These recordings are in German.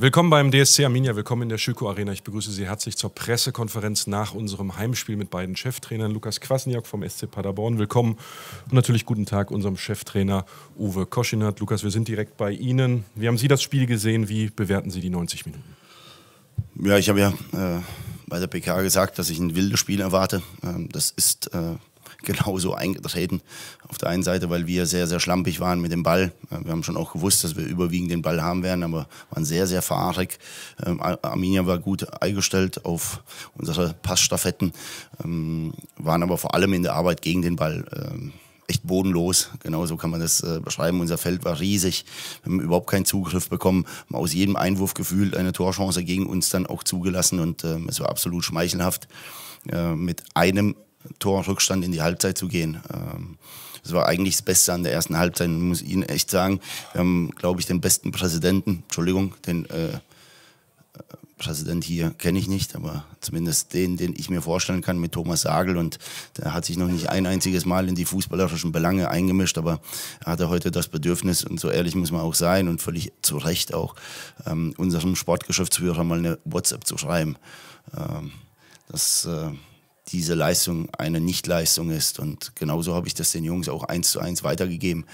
Willkommen beim DSC Arminia, willkommen in der Schüko Arena. Ich begrüße Sie herzlich zur Pressekonferenz nach unserem Heimspiel mit beiden Cheftrainern. Lukas Kwasniak vom SC Paderborn, willkommen. Und natürlich guten Tag unserem Cheftrainer Uwe Koschinert. Lukas, wir sind direkt bei Ihnen. Wie haben Sie das Spiel gesehen? Wie bewerten Sie die 90 Minuten? Ja, ich habe ja äh, bei der PK gesagt, dass ich ein wildes Spiel erwarte. Ähm, das ist äh, genauso eingetreten. Auf der einen Seite, weil wir sehr, sehr schlampig waren mit dem Ball. Äh, wir haben schon auch gewusst, dass wir überwiegend den Ball haben werden, aber waren sehr, sehr fahrig. Ähm, Arminia war gut eingestellt auf unsere Passstaffetten, ähm, waren aber vor allem in der Arbeit gegen den Ball. Ähm, echt bodenlos, genau so kann man das äh, beschreiben. Unser Feld war riesig, wir haben überhaupt keinen Zugriff bekommen, haben aus jedem Einwurf gefühlt eine Torchance gegen uns dann auch zugelassen und ähm, es war absolut schmeichelhaft, äh, mit einem Torrückstand in die Halbzeit zu gehen. Ähm, das war eigentlich das Beste an der ersten Halbzeit. Ich muss Ihnen echt sagen, wir haben, glaube ich, den besten Präsidenten, Entschuldigung, den äh, äh, Präsident hier kenne ich nicht, aber zumindest den, den ich mir vorstellen kann mit Thomas Sagel. Und der hat sich noch nicht ein einziges Mal in die fußballerischen Belange eingemischt, aber er hatte heute das Bedürfnis, und so ehrlich muss man auch sein und völlig zu Recht auch, ähm, unserem Sportgeschäftsführer mal eine WhatsApp zu schreiben. Ähm, das äh, diese Leistung eine Nichtleistung ist. Und genauso habe ich das den Jungs auch eins zu eins weitergegeben.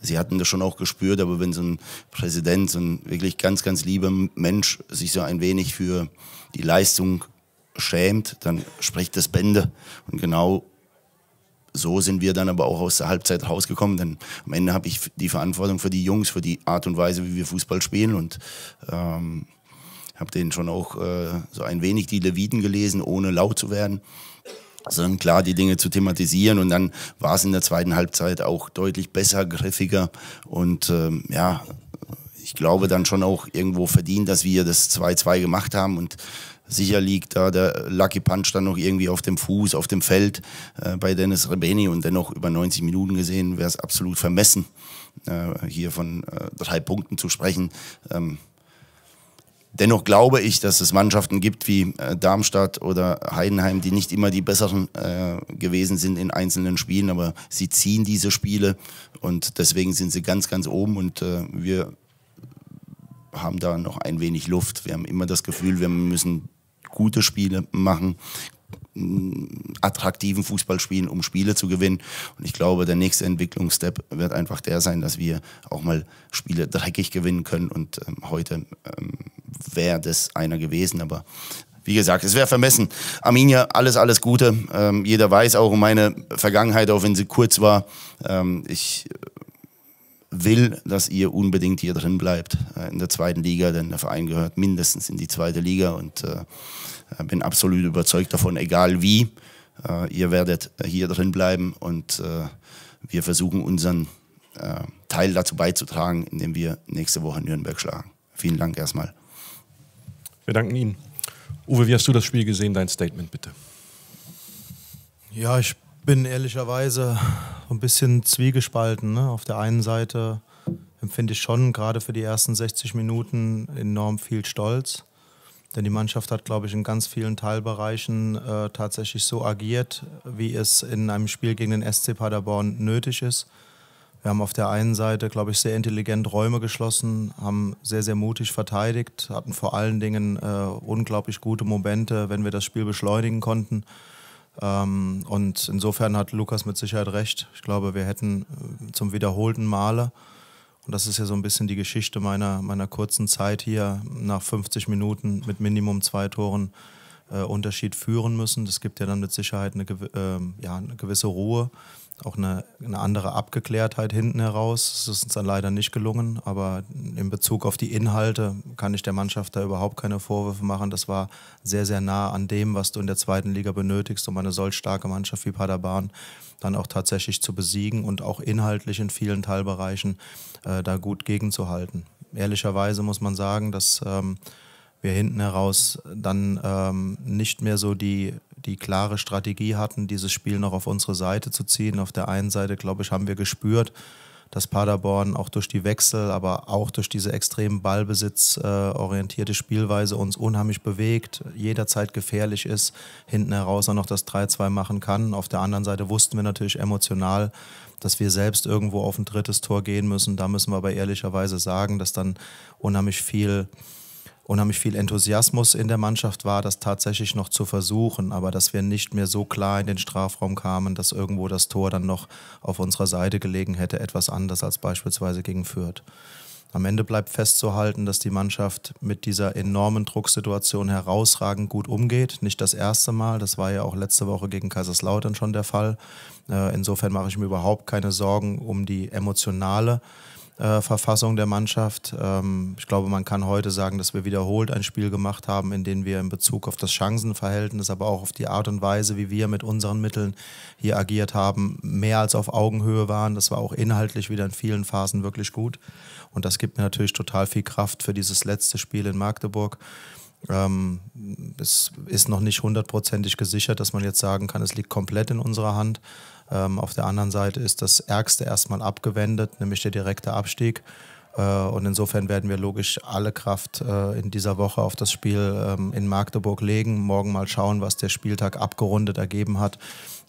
Sie hatten das schon auch gespürt, aber wenn so ein Präsident, so ein wirklich ganz, ganz lieber Mensch sich so ein wenig für die Leistung schämt, dann spricht das Bände. Und genau so sind wir dann aber auch aus der Halbzeit rausgekommen. Denn am Ende habe ich die Verantwortung für die Jungs, für die Art und Weise, wie wir Fußball spielen. Und ähm, habe denen schon auch äh, so ein wenig die Leviten gelesen, ohne laut zu werden sondern also klar die Dinge zu thematisieren. Und dann war es in der zweiten Halbzeit auch deutlich besser, griffiger und ähm, ja, ich glaube dann schon auch irgendwo verdient, dass wir das 2-2 gemacht haben und Sicher liegt da der Lucky Punch dann noch irgendwie auf dem Fuß, auf dem Feld äh, bei Dennis Rebeni und dennoch über 90 Minuten gesehen wäre es absolut vermessen, äh, hier von äh, drei Punkten zu sprechen. Ähm, Dennoch glaube ich, dass es Mannschaften gibt wie äh, Darmstadt oder Heidenheim, die nicht immer die besseren äh, gewesen sind in einzelnen Spielen, aber sie ziehen diese Spiele und deswegen sind sie ganz, ganz oben und äh, wir haben da noch ein wenig Luft. Wir haben immer das Gefühl, wir müssen gute Spiele machen, attraktiven Fußball spielen, um Spiele zu gewinnen. Und ich glaube, der nächste Entwicklungsstep wird einfach der sein, dass wir auch mal Spiele dreckig gewinnen können. Und ähm, heute ähm, wäre das einer gewesen, aber wie gesagt, es wäre vermessen. Arminia, alles, alles Gute. Ähm, jeder weiß auch um meine Vergangenheit, auch wenn sie kurz war. Ähm, ich will, dass ihr unbedingt hier drin bleibt äh, in der zweiten Liga, denn der Verein gehört mindestens in die zweite Liga und äh, äh bin absolut überzeugt davon, egal wie, äh, ihr werdet hier drin bleiben und äh, wir versuchen unseren äh, Teil dazu beizutragen, indem wir nächste Woche Nürnberg schlagen. Vielen Dank erstmal. Wir danken Ihnen. Uwe, wie hast du das Spiel gesehen? Dein Statement bitte. Ja, ich bin ehrlicherweise ein bisschen zwiegespalten. Ne? Auf der einen Seite empfinde ich schon gerade für die ersten 60 Minuten enorm viel Stolz. Denn die Mannschaft hat, glaube ich, in ganz vielen Teilbereichen äh, tatsächlich so agiert, wie es in einem Spiel gegen den SC Paderborn nötig ist. Wir haben auf der einen Seite, glaube ich, sehr intelligent Räume geschlossen, haben sehr, sehr mutig verteidigt, hatten vor allen Dingen äh, unglaublich gute Momente, wenn wir das Spiel beschleunigen konnten. Ähm, und insofern hat Lukas mit Sicherheit recht. Ich glaube, wir hätten äh, zum wiederholten Male, und das ist ja so ein bisschen die Geschichte meiner, meiner kurzen Zeit hier, nach 50 Minuten mit Minimum zwei Toren äh, Unterschied führen müssen. Das gibt ja dann mit Sicherheit eine, äh, ja, eine gewisse Ruhe auch eine, eine andere Abgeklärtheit hinten heraus. Das ist uns dann leider nicht gelungen, aber in Bezug auf die Inhalte kann ich der Mannschaft da überhaupt keine Vorwürfe machen. Das war sehr, sehr nah an dem, was du in der zweiten Liga benötigst, um eine solch starke Mannschaft wie Paderborn dann auch tatsächlich zu besiegen und auch inhaltlich in vielen Teilbereichen äh, da gut gegenzuhalten. Ehrlicherweise muss man sagen, dass ähm, wir hinten heraus dann ähm, nicht mehr so die, die klare Strategie hatten, dieses Spiel noch auf unsere Seite zu ziehen. Auf der einen Seite, glaube ich, haben wir gespürt, dass Paderborn auch durch die Wechsel, aber auch durch diese extrem ballbesitzorientierte äh, Spielweise uns unheimlich bewegt, jederzeit gefährlich ist, hinten heraus auch noch das 3-2 machen kann. Auf der anderen Seite wussten wir natürlich emotional, dass wir selbst irgendwo auf ein drittes Tor gehen müssen. Da müssen wir aber ehrlicherweise sagen, dass dann unheimlich viel unheimlich viel Enthusiasmus in der Mannschaft war, das tatsächlich noch zu versuchen, aber dass wir nicht mehr so klar in den Strafraum kamen, dass irgendwo das Tor dann noch auf unserer Seite gelegen hätte, etwas anders als beispielsweise gegen Fürth. Am Ende bleibt festzuhalten, dass die Mannschaft mit dieser enormen Drucksituation herausragend gut umgeht. Nicht das erste Mal, das war ja auch letzte Woche gegen Kaiserslautern schon der Fall. Äh, insofern mache ich mir überhaupt keine Sorgen um die emotionale äh, Verfassung der Mannschaft. Ähm, ich glaube, man kann heute sagen, dass wir wiederholt ein Spiel gemacht haben, in dem wir in Bezug auf das Chancenverhältnis, aber auch auf die Art und Weise, wie wir mit unseren Mitteln hier agiert haben, mehr als auf Augenhöhe waren. Das war auch inhaltlich wieder in vielen Phasen wirklich gut. Und das gibt mir natürlich total viel Kraft für dieses letzte Spiel in Magdeburg. Ähm, es ist noch nicht hundertprozentig gesichert, dass man jetzt sagen kann, es liegt komplett in unserer Hand. Ähm, auf der anderen Seite ist das Ärgste erstmal abgewendet, nämlich der direkte Abstieg. Äh, und insofern werden wir logisch alle Kraft äh, in dieser Woche auf das Spiel ähm, in Magdeburg legen. Morgen mal schauen, was der Spieltag abgerundet ergeben hat.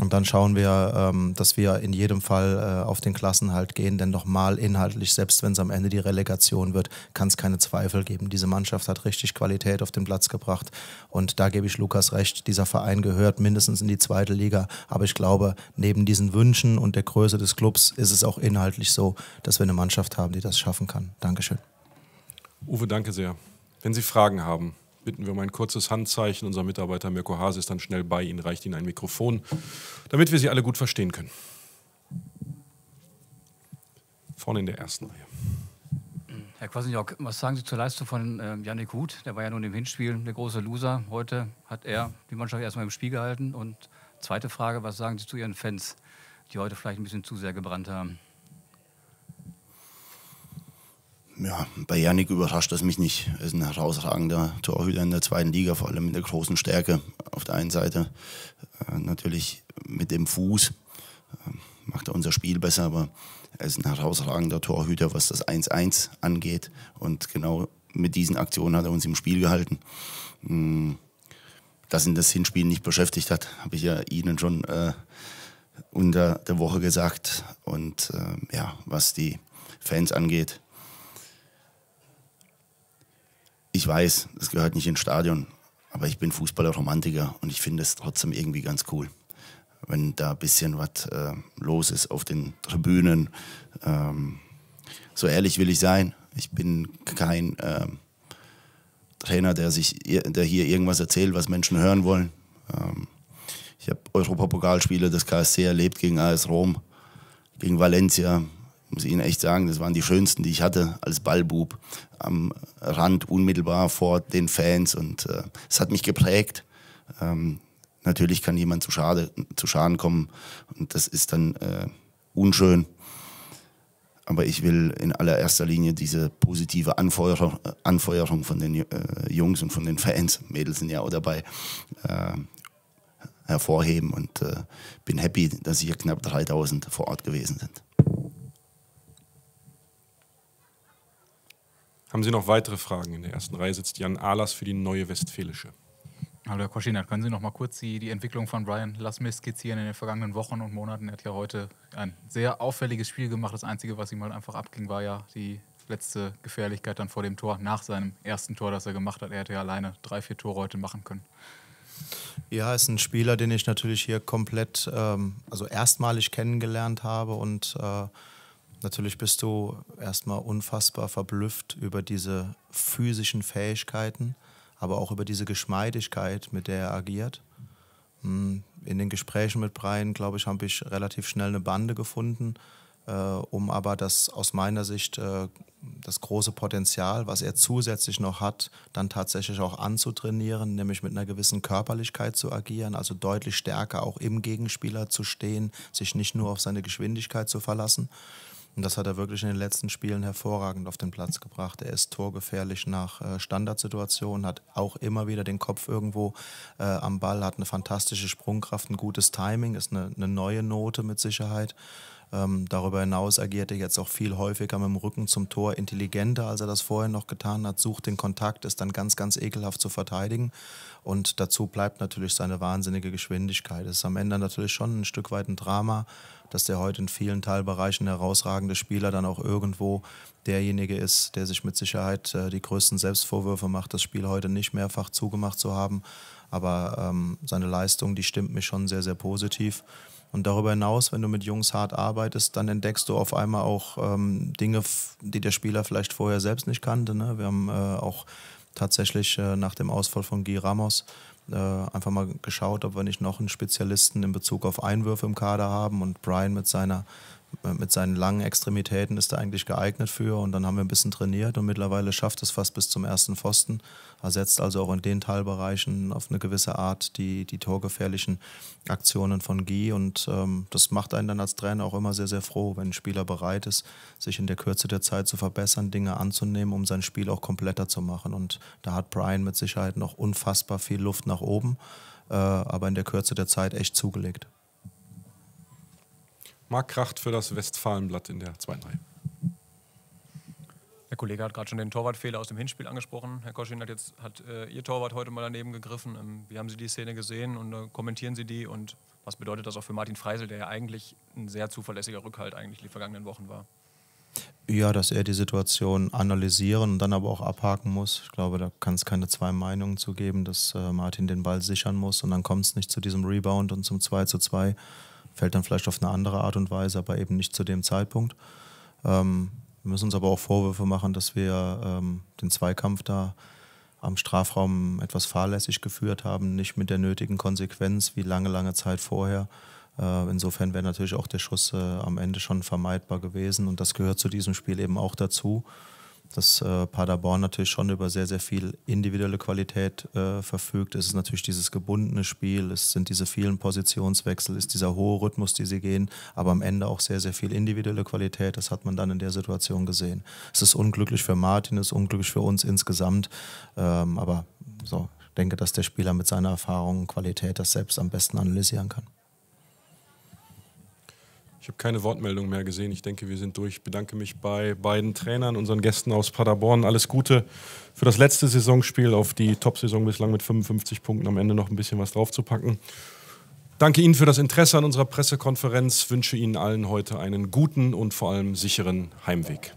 Und dann schauen wir, ähm, dass wir in jedem Fall äh, auf den Klassenhalt gehen, denn nochmal inhaltlich, selbst wenn es am Ende die Relegation wird, kann es keine Zweifel geben. Diese Mannschaft hat richtig Qualität auf den Platz gebracht und da gebe ich Lukas recht, dieser Verein gehört mindestens in die zweite Liga. Aber ich glaube, neben diesen Wünschen und der Größe des Clubs ist es auch inhaltlich so, dass wir eine Mannschaft haben, die das schaffen kann. Dankeschön. Uwe, danke sehr. Wenn Sie Fragen haben, bitten wir um ein kurzes Handzeichen. Unser Mitarbeiter Mirko Hase ist dann schnell bei Ihnen, reicht Ihnen ein Mikrofon, damit wir Sie alle gut verstehen können. Vorne in der ersten Reihe. Herr Kwasniok, was sagen Sie zur Leistung von äh, Yannick Huth? Der war ja nun im Hinspiel der große Loser. Heute hat er die Mannschaft erstmal im Spiel gehalten. Und zweite Frage, was sagen Sie zu Ihren Fans, die heute vielleicht ein bisschen zu sehr gebrannt haben? ja, bei Janik überrascht das mich nicht. Er ist ein herausragender Torhüter in der zweiten Liga, vor allem mit der großen Stärke auf der einen Seite. Äh, natürlich mit dem Fuß äh, macht er unser Spiel besser, aber er ist ein herausragender Torhüter, was das 1-1 angeht. Und genau mit diesen Aktionen hat er uns im Spiel gehalten. Mhm. Dass ihn das Hinspiel nicht beschäftigt hat, habe ich ja Ihnen schon äh, unter der Woche gesagt. Und ähm, ja, was die Fans angeht, weiß, es gehört nicht ins Stadion, aber ich bin Fußballer-Romantiker und ich finde es trotzdem irgendwie ganz cool, wenn da ein bisschen was äh, los ist auf den Tribünen. Ähm, so ehrlich will ich sein, ich bin kein ähm, Trainer, der, sich, der hier irgendwas erzählt, was Menschen hören wollen. Ähm, ich habe Europapokalspiele des KSC erlebt gegen AS Rom, gegen Valencia, muss ich Ihnen echt sagen, das waren die schönsten, die ich hatte als Ballbub am Rand unmittelbar vor den Fans und äh, es äh, hat mich geprägt. Ähm, natürlich kann jemand zu, Schade, zu Schaden kommen und das ist dann äh, unschön. Aber ich will in allererster Linie diese positive Anfeuerung, Anfeuerung von den äh, Jungs und von den Fans, Mädels sind ja auch dabei, äh, hervorheben und äh, bin happy, dass hier knapp 3000 vor Ort gewesen sind. Haben Sie noch weitere Fragen? In der ersten Reihe sitzt Jan Ahlers für die Neue Westfälische. Hallo Herr Koschinat, können Sie noch mal kurz die, die Entwicklung von Brian Lassmith skizzieren in den vergangenen Wochen und Monaten? Er hat ja heute ein sehr auffälliges Spiel gemacht. Das Einzige, was ihm halt einfach abging, war ja die letzte Gefährlichkeit dann vor dem Tor, nach seinem ersten Tor, das er gemacht hat. Er hätte ja alleine drei, vier Tore heute machen können. Ja, ist ein Spieler, den ich natürlich hier komplett, ähm, also erstmalig kennengelernt habe und äh, Natürlich bist du erstmal unfassbar verblüfft über diese physischen Fähigkeiten, aber auch über diese Geschmeidigkeit, mit der er agiert. Hm, in den Gesprächen mit Brian, glaube ich, habe ich relativ schnell eine Bande gefunden, äh, um aber das aus meiner Sicht äh, das große Potenzial, was er zusätzlich noch hat, dann tatsächlich auch anzutrainieren, nämlich mit einer gewissen Körperlichkeit zu agieren, also deutlich stärker auch im Gegenspieler zu stehen, sich nicht nur auf seine Geschwindigkeit zu verlassen. Und das hat er wirklich in den letzten Spielen hervorragend auf den Platz gebracht. Er ist torgefährlich nach äh, Standardsituationen, hat auch immer wieder den Kopf irgendwo äh, am Ball, hat eine fantastische Sprungkraft, ein gutes Timing, ist eine, eine neue Note mit Sicherheit. Ähm, darüber hinaus agiert er jetzt auch viel häufiger mit dem Rücken zum Tor, intelligenter, als er das vorher noch getan hat, sucht den Kontakt, ist dann ganz, ganz ekelhaft zu verteidigen. Und dazu bleibt natürlich seine wahnsinnige Geschwindigkeit. Es ist am Ende natürlich schon ein Stück weit ein Drama, dass der heute in vielen Teilbereichen herausragende Spieler dann auch irgendwo derjenige ist, der sich mit Sicherheit äh, die größten Selbstvorwürfe macht, das Spiel heute nicht mehrfach zugemacht zu haben. Aber ähm, seine Leistung, die stimmt mich schon sehr, sehr positiv. Und darüber hinaus, wenn du mit Jungs hart arbeitest, dann entdeckst du auf einmal auch ähm, Dinge, die der Spieler vielleicht vorher selbst nicht kannte. Ne? Wir haben äh, auch tatsächlich äh, nach dem Ausfall von Guy Ramos äh, einfach mal geschaut, ob wir nicht noch einen Spezialisten in Bezug auf Einwürfe im Kader haben und Brian mit seiner äh, mit seinen langen Extremitäten ist da eigentlich geeignet für und dann haben wir ein bisschen trainiert und mittlerweile schafft es fast bis zum ersten Pfosten, ersetzt also auch in den Teilbereichen auf eine gewisse Art die, die torgefährlichen Aktionen von Guy und ähm, das macht einen dann als Trainer auch immer sehr, sehr froh, wenn ein Spieler bereit ist, sich in der Kürze der Zeit zu verbessern, Dinge anzunehmen, um sein Spiel auch kompletter zu machen und da hat Brian mit Sicherheit noch unfassbar viel Luft nach nach oben, äh, aber in der Kürze der Zeit echt zugelegt. Marc Kracht für das Westfalenblatt in der zweiten Reihe. Der Kollege hat gerade schon den Torwartfehler aus dem Hinspiel angesprochen. Herr Koschin hat jetzt hat, äh, Ihr Torwart heute mal daneben gegriffen. Ähm, wie haben Sie die Szene gesehen und äh, kommentieren Sie die? Und was bedeutet das auch für Martin Freisel, der ja eigentlich ein sehr zuverlässiger Rückhalt eigentlich die vergangenen Wochen war? Ja, dass er die Situation analysieren und dann aber auch abhaken muss. Ich glaube, da kann es keine zwei Meinungen zu geben, dass äh, Martin den Ball sichern muss und dann kommt es nicht zu diesem Rebound und zum 2 zu 2 fällt dann vielleicht auf eine andere Art und Weise, aber eben nicht zu dem Zeitpunkt. Ähm, wir müssen uns aber auch Vorwürfe machen, dass wir ähm, den Zweikampf da am Strafraum etwas fahrlässig geführt haben, nicht mit der nötigen Konsequenz wie lange, lange Zeit vorher. Äh, insofern wäre natürlich auch der Schuss äh, am Ende schon vermeidbar gewesen und das gehört zu diesem Spiel eben auch dazu, dass äh, Paderborn natürlich schon über sehr, sehr viel individuelle Qualität verfügt. Es ist natürlich dieses gebundene Spiel, es sind diese vielen Positionswechsel, ist dieser hohe Rhythmus, die sie gehen, aber am Ende auch sehr, sehr viel individuelle Qualität, das hat man dann in der Situation gesehen. Es ist unglücklich für Martin, es ist unglücklich für uns insgesamt, ähm, aber so, ich denke, dass der Spieler mit seiner Erfahrung und Qualität das selbst am besten analysieren kann. Ich habe keine Wortmeldung mehr gesehen. Ich denke, wir sind durch. Ich bedanke mich bei beiden Trainern, unseren Gästen aus Paderborn. Alles Gute für das letzte Saisonspiel, auf die Top-Saison bislang mit 55 Punkten am Ende noch ein bisschen was draufzupacken. Danke Ihnen für das Interesse an unserer Pressekonferenz. Wünsche Ihnen allen heute einen guten und vor allem sicheren Heimweg.